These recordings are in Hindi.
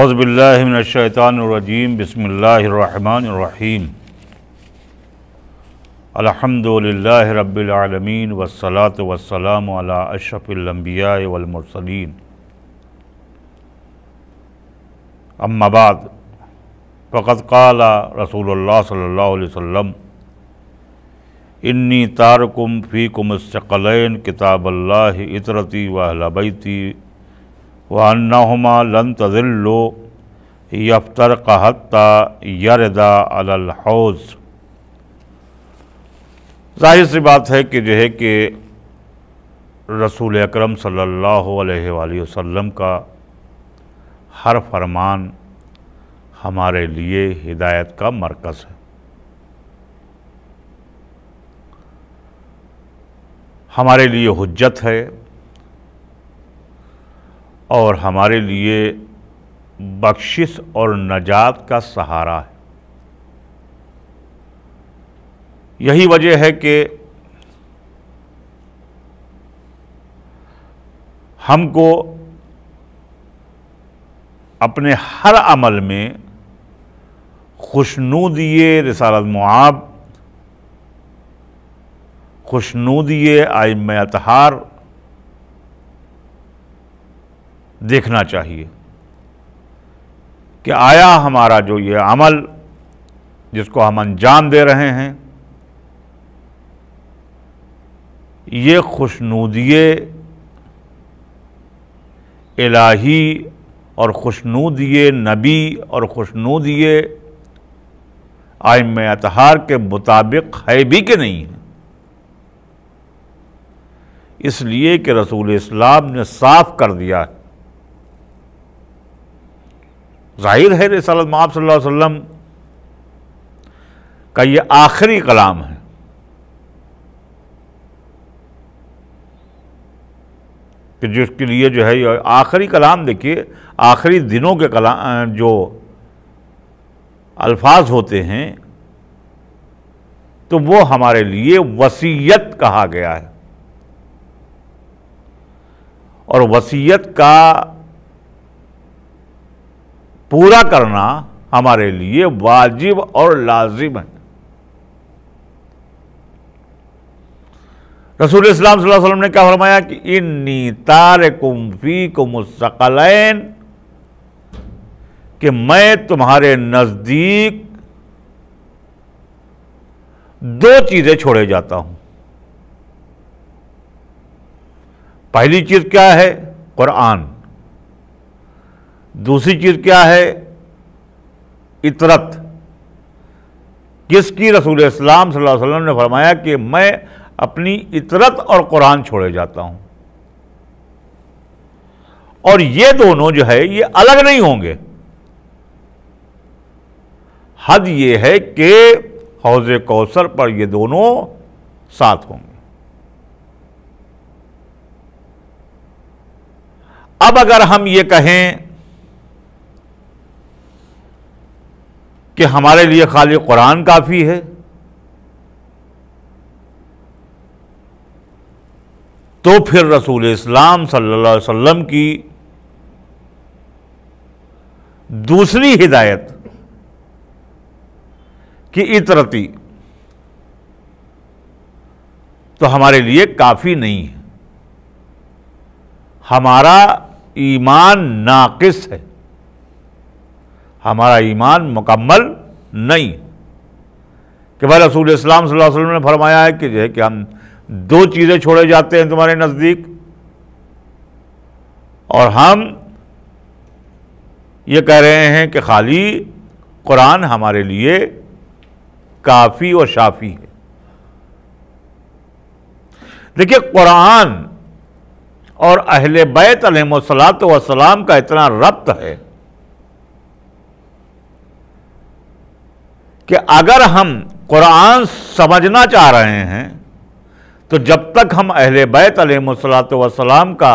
अज़बिल्लाशैतानरजीम बसमीम अलहमदिल्ला रबालमीन वसलात वसलाम अशफ़िलम्बिया वलमरसलिन अम्माबाद फ़कत काल रसूल सल्ला वम इन्नी तारकुम फ़ीकुम शक़लैन किताबल्ला इतरती वहलबैती वाना लन तजिल्लो यफ्तर कहत्ता यरदा अलहौज़ जाहिर सी बात है कि जो है कि रसूल अकरम सल्लल्लाहु अलैहि वसल्लम का हर फरमान हमारे लिए हिदायत का मरकज़ है हमारे लिए हजत है और हमारे लिए बख्शिश और नजात का सहारा है यही वजह है कि हमको अपने हर अमल में खुशनूदिए रिसारत मुआब खुशनूदिए आयम अतहार देखना चाहिए कि आया हमारा जो ये अमल जिसको हम अंजाम दे रहे हैं ये खुशनूदी इलाही और खुशनूदी नबी और खुशनूदी आयम अतहार के मुताबिक है भी कि नहीं है इसलिए कि रसूल इस्लाम ने साफ कर दिया है ज़ाहिर है रसलम आप सल्लम का ये आखिरी कलाम है कि जिसके लिए जो है ये आखिरी कलाम देखिए आखिरी दिनों के कलाम जो अल्फाज होते हैं तो वो हमारे लिए वसीयत कहा गया है और वसीयत का पूरा करना हमारे लिए वाजिब और लाजिम है रसूल इस्लाम वसल्लम ने क्या फरमाया कि इन्नी तार कुम्फी को मुस्तकलैन कि मैं तुम्हारे नज़दीक दो चीज़ें छोड़े जाता हूं पहली चीज़ क्या है कुरान दूसरी चीज़ क्या है इतरत किसकी रसूल इस्लाम सल्लल्लाहु अलैहि वसल्लम ने फरमाया कि मैं अपनी इतरत और कुरान छोड़े जाता हूं और ये दोनों जो है ये अलग नहीं होंगे हद ये है कि हौज कौसर पर ये दोनों साथ होंगे अब अगर हम ये कहें कि हमारे लिए खाली कुरान काफ़ी है तो फिर रसूल इस्लाम सल्लल्लाहु अलैहि वसल्लम की दूसरी हिदायत कि इतरती तो हमारे लिए काफ़ी नहीं है हमारा ईमान नाकिस है हमारा ईमान मुकम्मल नहीं कि भाई रसूल इस्लाम वसल्लम ने फरमाया है कि जो है कि हम दो चीज़ें छोड़े जाते हैं तुम्हारे नज़दीक और हम ये कह रहे हैं कि खाली कुरान हमारे लिए काफ़ी और शाफ़ी है देखिए कुरान और अहल बैत सलात वसलाम का इतना रब्त है कि अगर हम कुरान समझना चाह रहे हैं तो जब तक हम अहल बैत अलमसलात का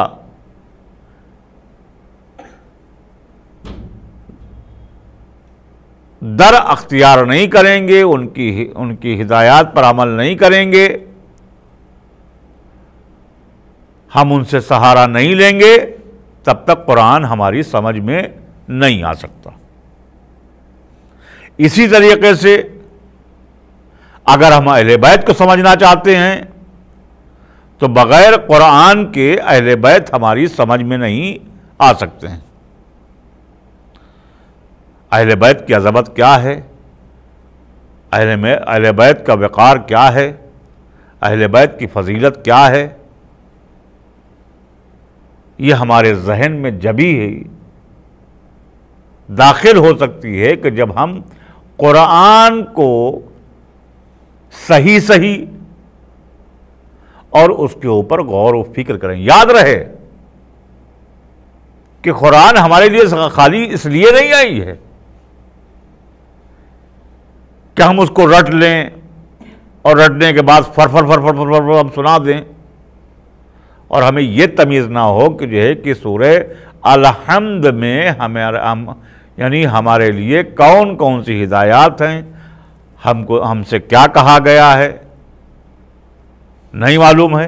दर अख्तियार नहीं करेंगे उनकी उनकी हिदायत पर अमल नहीं करेंगे हम उनसे सहारा नहीं लेंगे तब तक कुरान हमारी समझ में नहीं आ सकता इसी तरीके से अगर हम अहले बैत को समझना चाहते हैं तो बग़ैर कुरान के अहले बैत हमारी समझ में नहीं आ सकते हैं अहले बैत की अजमत क्या है अहल में अहल बैत का वक़ार क्या है अहले बैत की फजीलत क्या है ये हमारे जहन में जबी है दाखिल हो सकती है कि जब हम कुरान को सही सही और उसके ऊपर गौर व फिक्र करें याद रहे कि कुरान हमारे लिए खाली इसलिए नहीं आई है कि हम उसको रट लें और रटने के बाद फर फर फर फर, फर हम सुना दें और हमें यह तमीज़ ना हो कि जो है कि सूर्य अलहमद में हमें हम यानी हमारे लिए कौन कौन सी हिदायत हैं हमको हमसे क्या कहा गया है नहीं मालूम है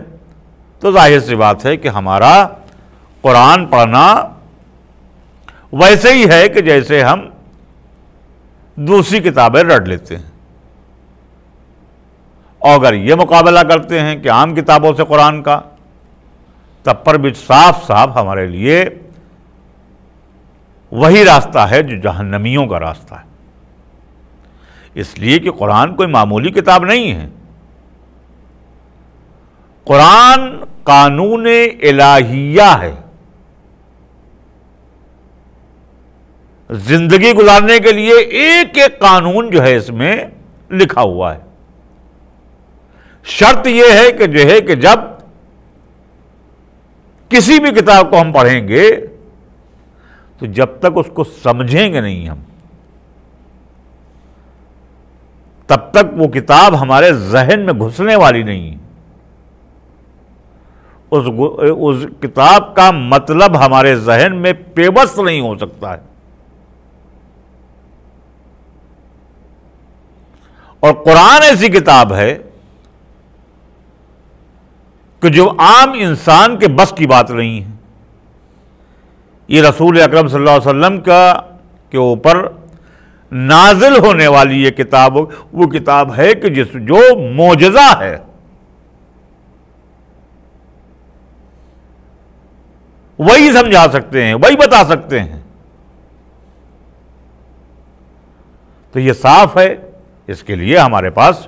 तो जाहिर सी बात है कि हमारा कुरान पढ़ना वैसे ही है कि जैसे हम दूसरी किताबें रट लेते हैं और अगर ये मुकाबला करते हैं कि आम किताबों से कुरान का तब पर भी साफ साफ हमारे लिए वही रास्ता है जो जहन्नमियों का रास्ता है इसलिए कि कुरान कोई मामूली किताब नहीं है कुरान कानून इलाहिया है जिंदगी गुजारने के लिए एक एक कानून जो है इसमें लिखा हुआ है शर्त यह है कि जो है कि जब किसी भी किताब को हम पढ़ेंगे तो जब तक उसको समझेंगे नहीं हम तब तक वो किताब हमारे जहन में घुसने वाली नहीं है उस उस किताब का मतलब हमारे जहन में पेबस्त नहीं हो सकता है और कुरान ऐसी किताब है कि जो आम इंसान के बस की बात नहीं है ये रसूल अकरम सल्लल्लाहु अलैहि वसल्लम का के ऊपर नाजिल होने वाली ये किताब वो किताब है कि जिस जो मोजा है वही समझा सकते हैं वही बता सकते हैं तो ये साफ है इसके लिए हमारे पास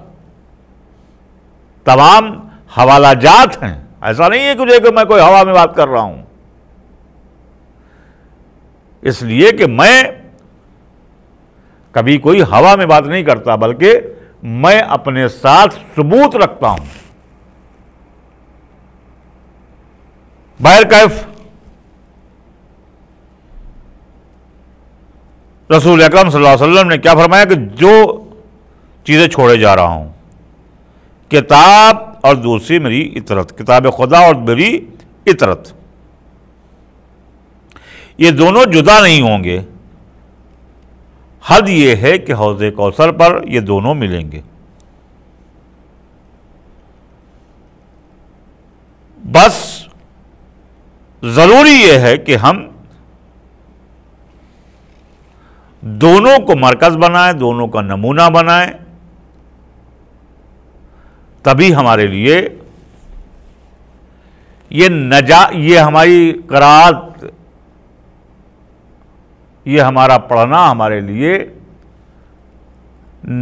तमाम हवाला जात हैं ऐसा नहीं है कि मैं कोई हवा में बात कर रहा हूं इसलिए कि मैं कभी कोई हवा में बात नहीं करता बल्कि मैं अपने साथ सबूत रखता हूं बाहर कैफ रसूल अकरम सल्लल्लाहु अलैहि वसल्लम ने क्या फरमाया कि जो चीज़ें छोड़े जा रहा हूं किताब और दूसरी मेरी इतरत किताब खुदा और मेरी इतरत ये दोनों जुदा नहीं होंगे हद ये है कि हौज कौसर पर ये दोनों मिलेंगे बस ज़रूरी यह है कि हम दोनों को मरकज़ बनाएं दोनों का नमूना बनाएं तभी हमारे लिए ये नजा ये हमारी करात ये हमारा पढ़ना हमारे लिए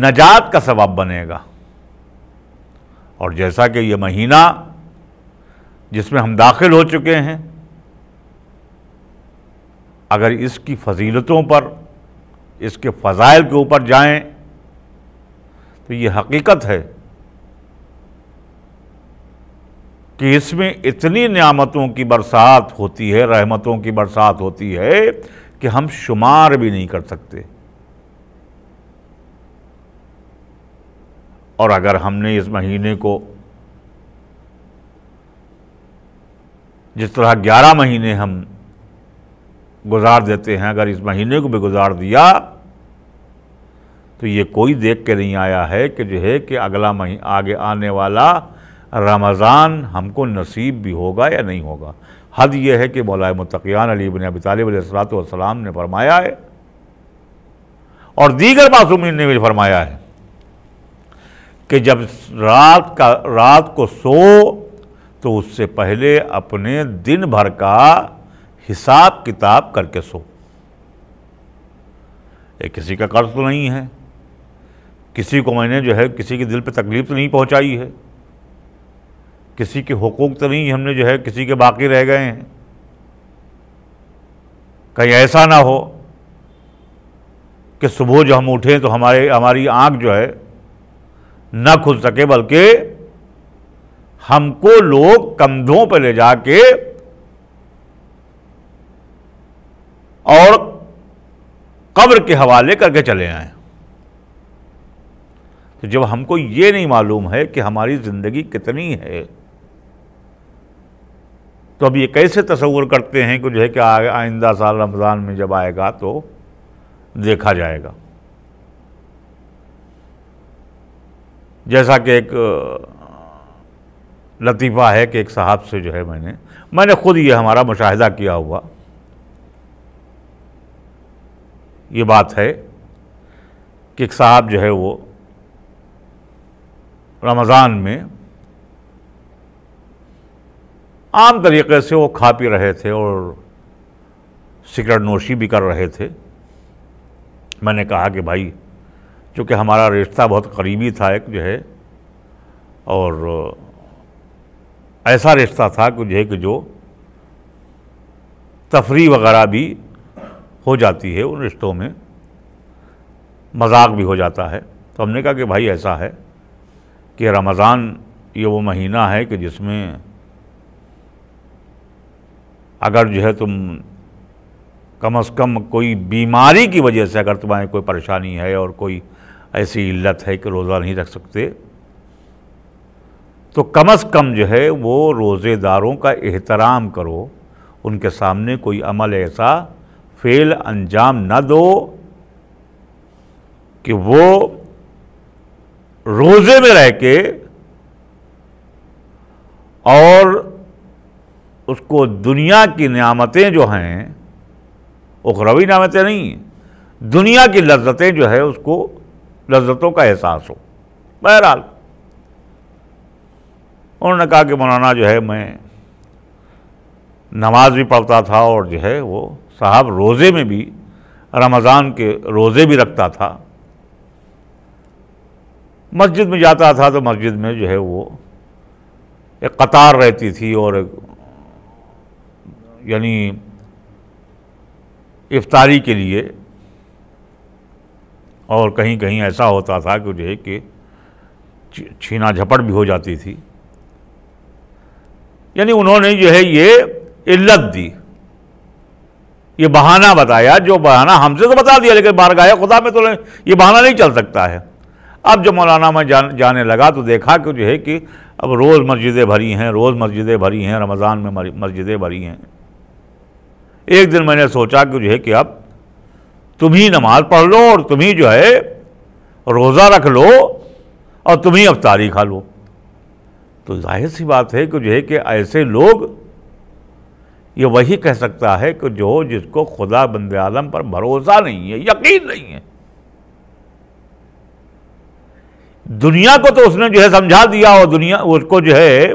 नजात का सबब बनेगा और जैसा कि यह महीना जिसमें हम दाखिल हो चुके हैं अगर इसकी फजीलतों पर इसके फ़ज़ाइल के ऊपर जाएं तो ये हकीकत है कि इसमें इतनी नियामतों की बरसात होती है रहमतों की बरसात होती है कि हम शुमार भी नहीं कर सकते और अगर हमने इस महीने को जिस तरह ग्यारह महीने हम गुजार देते हैं अगर इस महीने को भी गुजार दिया तो ये कोई देख के नहीं आया है कि जो है कि अगला महीना आगे आने वाला रमज़ान हमको नसीब भी होगा या नहीं होगा हद यह है कि मौलाए मतकियान अली बन अबी ने फरमाया है और दीगर मासूमिन ने भी फरमाया है कि जब रात का रात को सो तो उससे पहले अपने दिन भर का हिसाब किताब करके सो ये किसी का कर्ज तो नहीं है किसी को मैंने जो है किसी के दिल पे तकलीफ तो नहीं पहुंचाई है किसी के हकूक़ तो नहीं हमने जो है किसी के बाकी रह गए हैं कहीं ऐसा ना हो कि सुबह जो हम उठें तो हमारे हमारी आंख जो है ना खुल सके बल्कि हमको लोग कंधों पर ले जाके और कब्र के हवाले करके चले आए तो जब हमको ये नहीं मालूम है कि हमारी ज़िंदगी कितनी है तो अब ये कैसे तस्वुर करते हैं कि जो है कि आइंदा साल रमज़ान में जब आएगा तो देखा जाएगा जैसा कि एक लतीफ़ा है कि एक साहब से जो है मैंने मैंने ख़ुद ये हमारा मुशाहिदा किया हुआ ये बात है कि एक साहब जो है वो रमज़ान में आम तरीके से वो खा पी रहे थे और सिगरेट नोशी भी कर रहे थे मैंने कहा कि भाई चूँकि हमारा रिश्ता बहुत करीबी था एक जो है और ऐसा रिश्ता था कि जो है कि जो तफरी वगैरह भी हो जाती है उन रिश्तों में मजाक भी हो जाता है तो हमने कहा कि भाई ऐसा है कि रमज़ान ये वो महीना है कि जिसमें अगर जो है तुम कम से कम कोई बीमारी की वजह से अगर तुम्हारी कोई परेशानी है और कोई ऐसी इल्लत है कि रोज़ा नहीं रख सकते तो कम से कम जो है वो रोज़ेदारों का एहतराम करो उनके सामने कोई अमल ऐसा फेल अंजाम न दो कि वो रोज़े में रह के और उसको दुनिया की नियामतें जो हैं उखरवी नियामतें नहीं दुनिया की लज्जतें जो है उसको लज्जतों का एहसास हो बहरहाल उन्होंने कहा कि मौलाना जो है मैं नमाज भी पढ़ता था और जो है वो साहब रोज़े में भी रमज़ान के रोज़े भी रखता था मस्जिद में जाता था तो मस्जिद में जो है वो एक कतार रहती थी और एक यानी इफ्तारी के लिए और कहीं कहीं ऐसा होता था कि जो है कि छीना झपट भी हो जाती थी यानी उन्होंने जो है ये इल्लत दी ये बहाना बताया जो बहाना हमसे तो बता दिया लेकिन बार गाया खुदा में तो ये बहाना नहीं चल सकता है अब जब मौलाना में जान, जाने लगा तो देखा कि जो है कि अब रोज़ मस्जिदें भरी हैं रोज़ मस्जिदें भरी हैं रमज़ान में मस्जिदें भरी हैं एक दिन मैंने सोचा कि जो है कि अब तुम ही नमाज पढ़ लो और तुम ही जो है रोज़ा रख लो और तुम ही तारी खा लो तो जाहिर सी बात है कि जो है कि ऐसे लोग ये वही कह सकता है कि जो जिसको खुदा बंद आलम पर भरोसा नहीं है यकीन नहीं है दुनिया को तो उसने जो है समझा दिया और दुनिया उसको जो है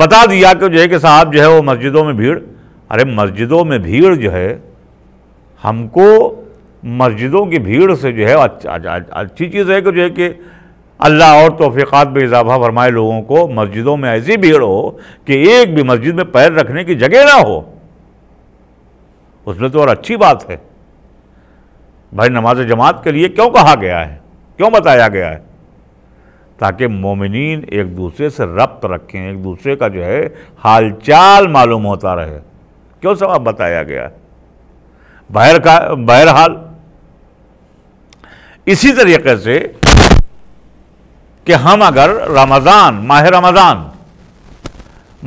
बता दिया कि जो है कि साहब जो है वो मस्जिदों में भीड़ अरे मस्जिदों में भीड़ जो है हमको मस्जिदों की भीड़ से जो है अच्छी चीज़ है कि जो है कि अल्लाह और तोफ़ीक़ात में इजाफा फरमाए लोगों को मस्जिदों में ऐसी भीड़ हो कि एक भी मस्जिद में पैर रखने की जगह ना हो उसमें तो और अच्छी बात है भाई नमाज जमात के लिए क्यों कहा गया है क्यों बताया गया है ताकि मोमिन एक दूसरे से रब्त रखें एक दूसरे का जो है हालचाल मालूम होता रहे क्यों सवाब बताया गया बहर का बहरहाल इसी तरीके से कि हम अगर रमज़ान माह रमज़ान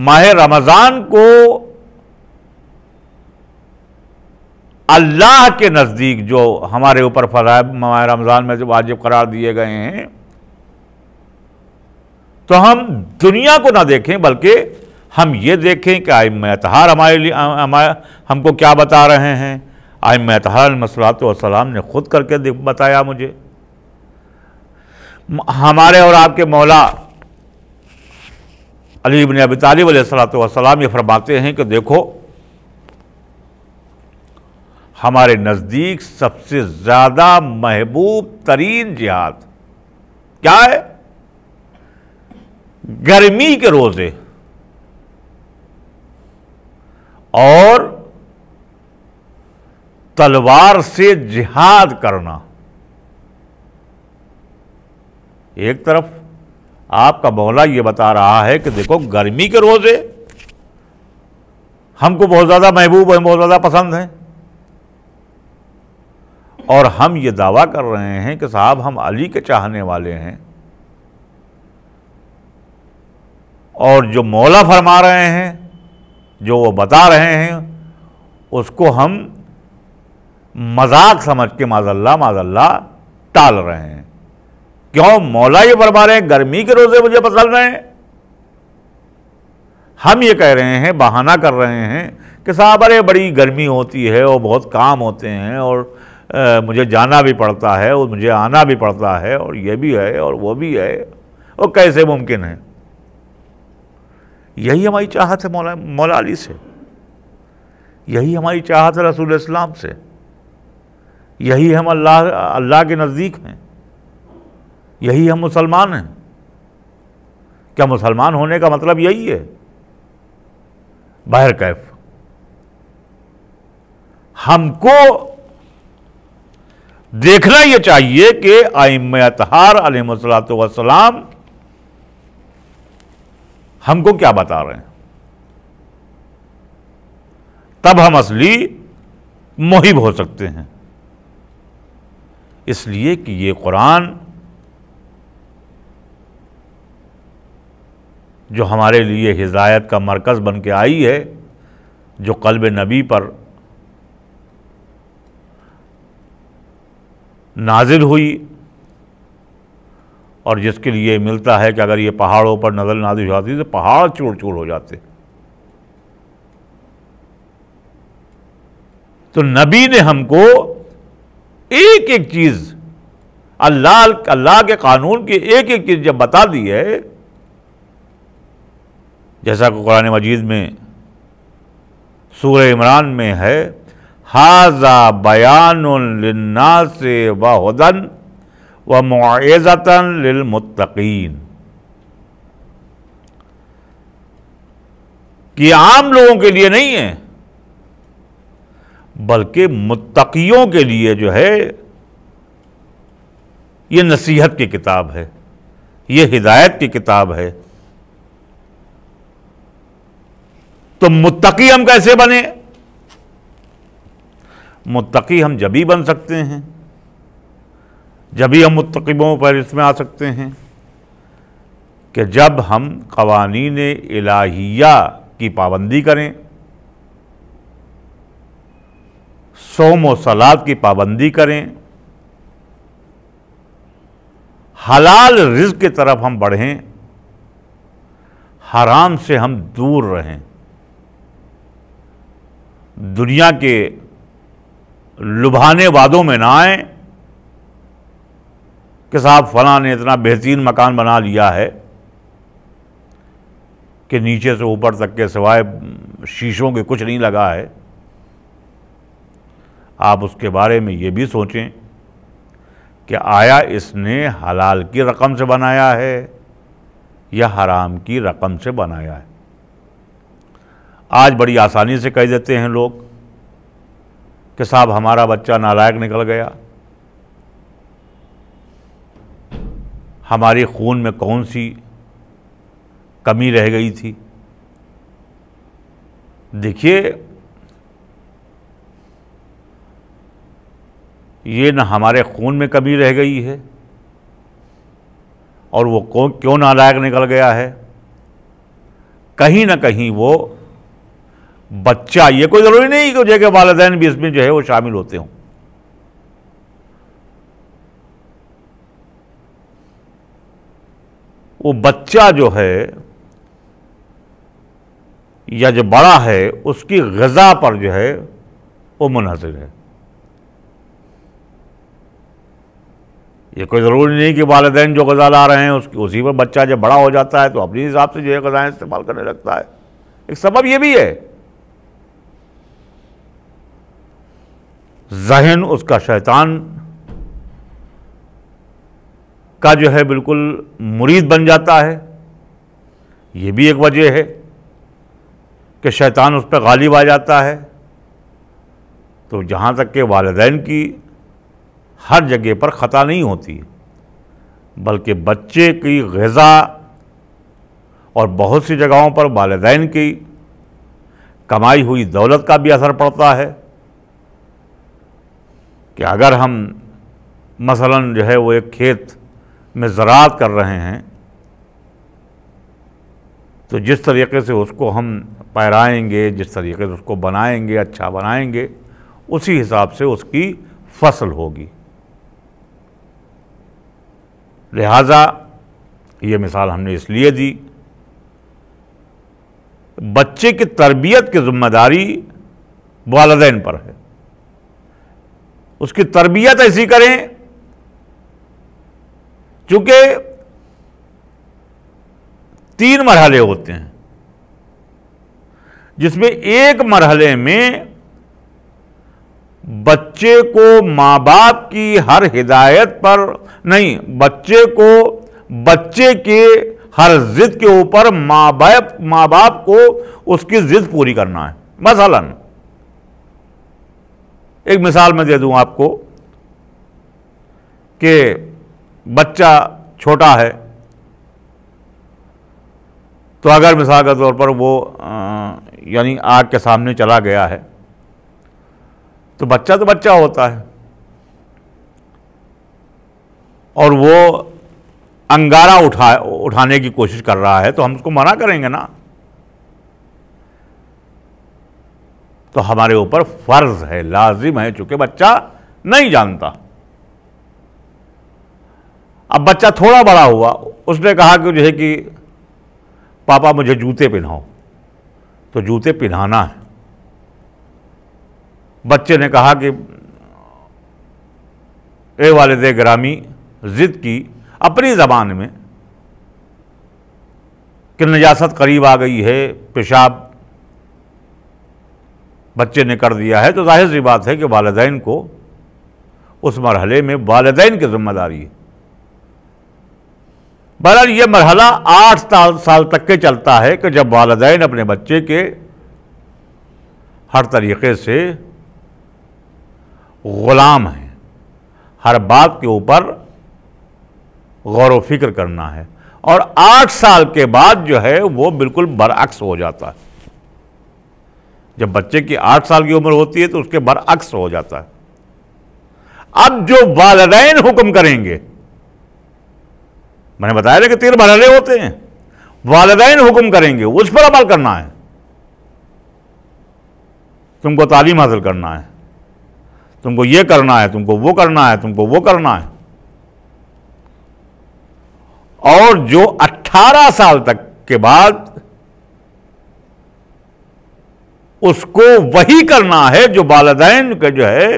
माह रमज़ान को अल्लाह के नज़दीक जो हमारे ऊपर फ़राब माह रमज़ान में जो वाजिब करार दिए गए हैं तो हम दुनिया को ना देखें बल्कि हम ये देखें कि आय मतहार हमारे लिए हमको क्या बता रहे हैं आय मतहार वसलाम ने खुद करके बताया मुझे हमारे और आपके मौला अली बिन अबी तालिब सलाम ये फरमाते हैं कि देखो हमारे नज़दीक सबसे ज़्यादा महबूब तरीन जिहाद क्या है गर्मी के रोज़े और तलवार से जिहाद करना एक तरफ आपका मौला ये बता रहा है कि देखो गर्मी के रोज़े हमको बहुत ज़्यादा महबूब है बहुत ज़्यादा पसंद है और हम ये दावा कर रहे हैं कि साहब हम अली के चाहने वाले हैं और जो मौला फरमा रहे हैं जो वो बता रहे हैं उसको हम मजाक समझ के माजल्ला माजल्ला टाल रहे हैं क्यों मौला ये फरमा रहे हैं गर्मी के रोज़े मुझे पसंद हैं हम ये कह रहे हैं बहाना कर रहे हैं कि साहब अरे बड़ी गर्मी होती है और बहुत काम होते हैं और आ, मुझे जाना भी पड़ता है और मुझे आना भी पड़ता है और ये भी है और वो भी है और कैसे मुमकिन है यही हमारी चाहत है मौला मौला अली से यही हमारी चाहत है रसूल इस्लाम से यही हम अल्लाह अल्लाह के नज़दीक हैं यही हम मुसलमान हैं क्या मुसलमान होने का मतलब यही है बाहर कैफ हमको देखना यह चाहिए कि आइम अतहार अलमसलात वसलाम हमको क्या बता रहे हैं तब हम असली मोहिब हो सकते हैं इसलिए कि ये कुरान जो हमारे लिए हिदायत का मरकज़ बन के आई है जो कल्ब नबी पर नाजिल हुई और जिसके लिए मिलता है कि अगर ये पहाड़ों पर नजर नाजिश जाती तो पहाड़ चूर चूर हो जाते तो नबी ने हमको एक एक चीज़ अल्लाह अल्लाह के कानून की एक एक चीज़ जब बता दी है जैसा कि कुरान मजीद में सूर इमरान में है हाजा बयान से वहदन व मुआज़तन लिलमुत्तकीन कि आम लोगों के लिए नहीं है बल्कि मुत्तकियों के लिए जो है ये नसीहत की किताब है ये हिदायत की किताब है तो मुत्तकी हम कैसे बने मुत्तकी हम जब ही बन सकते हैं जब ही हम मुतकबों पर इसमें आ सकते हैं कि जब हम कवानीन इलाहिया की पाबंदी करें सोम व सलाद की पाबंदी करें हलाल रिज की तरफ हम बढ़ें हराम से हम दूर रहें दुनिया के लुभाने वादों में ना आए कि साहब फला ने इतना बेहतरीन मकान बना लिया है कि नीचे से ऊपर तक के सिवाय शीशों के कुछ नहीं लगा है आप उसके बारे में ये भी सोचें कि आया इसने हलाल की रकम से बनाया है या हराम की रकम से बनाया है आज बड़ी आसानी से कह देते हैं लोग कि साहब हमारा बच्चा नालायक निकल गया हमारे खून में कौन सी कमी रह गई थी देखिए ये ना हमारे खून में कमी रह गई है और वो कौन क्यों नालायक निकल गया है कहीं ना कहीं वो बच्चा ये कोई ज़रूरी नहीं कि जगह वालदेन भी इसमें जो है वो शामिल होते हों वो बच्चा जो है या जो बड़ा है उसकी गज़ा पर जो है वो मुनहसर है ये कोई ज़रूरी नहीं कि वालदेन जो गज़ा ला रहे हैं उसकी उसी पर बच्चा जब बड़ा हो जाता है तो अपने हिसाब से जो है गज़ाएँ इस्तेमाल करने लगता है एक सबब ये भी है जहन उसका शैतान का जो है बिल्कुल मुरीद बन जाता है ये भी एक वजह है कि शैतान उस पर गालिब आ जाता है तो जहाँ तक के वालदेन की हर जगह पर ख़ता नहीं होती बल्कि बच्चे की गज़ा और बहुत सी जगहों पर वालदेन की कमाई हुई दौलत का भी असर पड़ता है कि अगर हम मसलन जो है वो एक खेत में ज़रात कर रहे हैं तो जिस तरीके से उसको हम पैराएंगे जिस तरीके से उसको बनाएंगे अच्छा बनाएंगे उसी हिसाब से उसकी फसल होगी लिहाजा ये मिसाल हमने इसलिए दी बच्चे की तरबियत की जिम्मेदारी वालदेन पर है उसकी तरबियत ऐसी करें चूंकि तीन मरहले होते हैं जिसमें एक मरहले में बच्चे को मां बाप की हर हिदायत पर नहीं बच्चे को बच्चे के हर जिद के ऊपर माँ बाप मां बाप को उसकी जिद पूरी करना है मसलन एक मिसाल मैं दे दूं आपको कि बच्चा छोटा है तो अगर मिसाल के तौर पर वो यानी आग के सामने चला गया है तो बच्चा तो बच्चा होता है और वो अंगारा उठा उठाने की कोशिश कर रहा है तो हम उसको मना करेंगे ना तो हमारे ऊपर फर्ज है लाजिम है चूंकि बच्चा नहीं जानता अब बच्चा थोड़ा बड़ा हुआ उसने कहा कि जो है कि पापा मुझे जूते पहनाओ तो जूते पहनाना है बच्चे ने कहा कि ए वालद ग्रामी ज़िद की अपनी ज़बान में कि नजास्त करीब आ गई है पेशाब बच्चे ने कर दिया है तो जाहिर सी बात है कि वालदेन को उस मरहले में वालदेन की जिम्मेदारी है बहरहाल ये मरहला आठ साल साल तक के चलता है कि जब वालदेन अपने बच्चे के हर तरीके से ग़ुलाम हैं हर बात के ऊपर गौर व फिक्र करना है और आठ साल के बाद जो है वो बिल्कुल बरअक्स हो जाता है जब बच्चे की आठ साल की उम्र होती है तो उसके बरअक्स हो जाता है अब जो वालदेन हुक्म करेंगे मैंने बताया ना कि तीन भरे होते हैं वालदेन हुक्म करेंगे उस पर अमल करना है तुमको तालीम हासिल करना है तुमको ये करना है तुमको वो करना है तुमको वो करना है और जो 18 साल तक के बाद उसको वही करना है जो वालदेन के जो है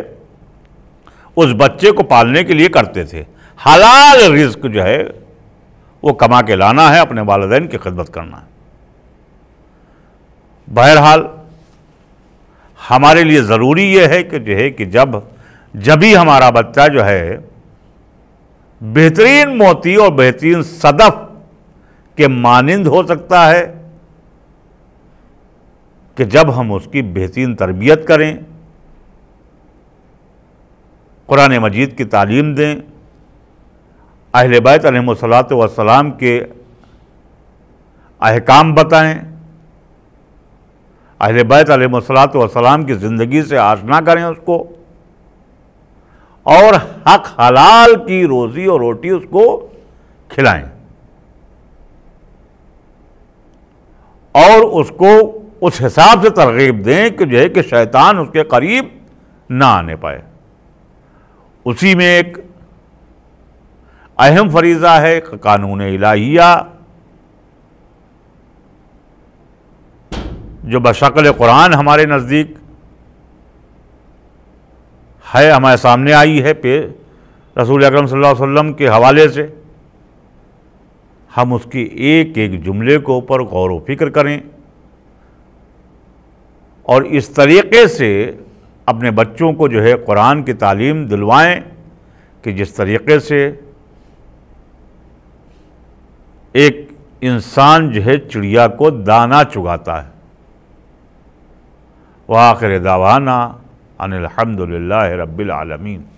उस बच्चे को पालने के लिए करते थे हलाल रिस्क जो है वो कमा के लाना है अपने वालदेन की खिदमत करना है बहरहाल हमारे लिए ज़रूरी ये है कि जो है कि जब जब ही हमारा बच्चा जो है बेहतरीन मोती और बेहतरीन सदफ के मानंद हो सकता है कि जब हम उसकी बेहतरीन तरबियत करें कुरान मजीद की तालीम दें अहल बैत वसलाम के अहकाम बताएं अहल बैत अलमसलात वसलाम की ज़िंदगी से आशना करें उसको और हक हलाल की रोज़ी और रोटी उसको खिलाएं और उसको उस हिसाब से तरगीब दें कि जो है कि शैतान उसके करीब ना आने पाए उसी में एक अहम फरीज़ा है कानून इलाहिया जो बशकल कुरान हमारे नज़दीक है हमारे सामने आई है पे रसूल अकरम सल्लल्लाहु अलैहि वसल्लम के हवाले से हम उसकी एक एक जुमले को ऊपर गौर व फिक्र करें और इस तरीके से अपने बच्चों को जो है कुरान की तालीम दिलवाएं कि जिस तरीके से एक इंसान जो है चिड़िया को दाना चुगाता है वह आखिर दावाना अनिलहमदल रबालमीन